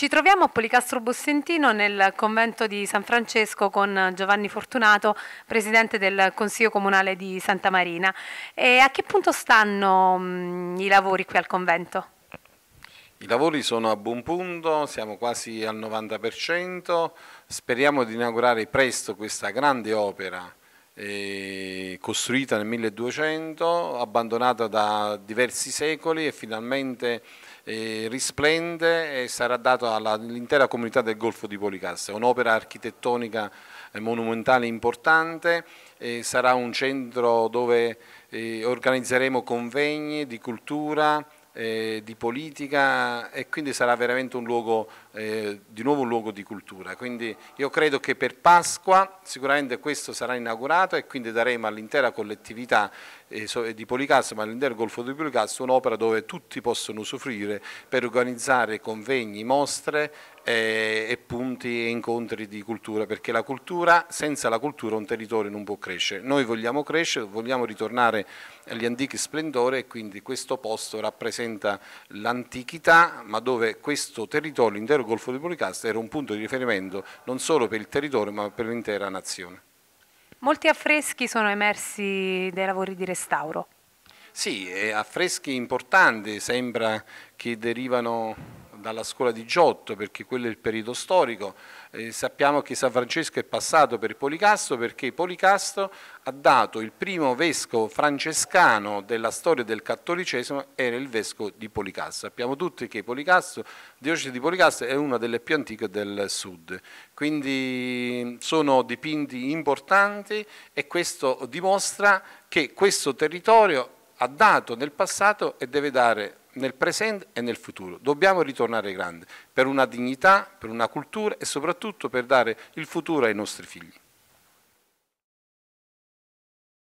Ci troviamo a Policastro Bossentino nel convento di San Francesco con Giovanni Fortunato, presidente del Consiglio Comunale di Santa Marina. E a che punto stanno mh, mm, i lavori qui al convento? I lavori sono a buon punto, siamo quasi al 90%, speriamo di inaugurare presto questa grande opera eh, costruita nel 1200, abbandonata da diversi secoli e finalmente eh, risplende e sarà data all'intera comunità del Golfo di Policassia, un'opera architettonica eh, monumentale importante, sarà un centro dove organizzeremo convegni di cultura, eh, di politica e quindi sarà veramente un luogo, eh, di nuovo un luogo di cultura. Quindi io credo che per Pasqua sicuramente questo sarà inaugurato e quindi daremo all'intera collettività eh, di Policasso, ma all'intero Golfo di Policasso, un'opera dove tutti possono usufruire per organizzare convegni, mostre eh, e punti e incontri di cultura, perché la cultura, senza la cultura un territorio non può crescere. Noi vogliamo crescere, vogliamo ritornare agli antichi splendori e quindi questo posto rappresenta l'antichità, ma dove questo territorio, l'intero Golfo di Policasta, era un punto di riferimento non solo per il territorio ma per l'intera nazione. Molti affreschi sono emersi dai lavori di restauro. Sì, affreschi importanti, sembra che derivano dalla scuola di Giotto, perché quello è il periodo storico. Eh, sappiamo che San Francesco è passato per Policastro perché Policastro ha dato il primo vescovo francescano della storia del cattolicesimo, era il vescovo di Policastro. Sappiamo tutti che Policasto, diocesi di Policastro, è una delle più antiche del sud, quindi sono dipinti importanti e questo dimostra che questo territorio ha dato nel passato e deve dare nel presente e nel futuro. Dobbiamo ritornare grandi per una dignità, per una cultura e soprattutto per dare il futuro ai nostri figli.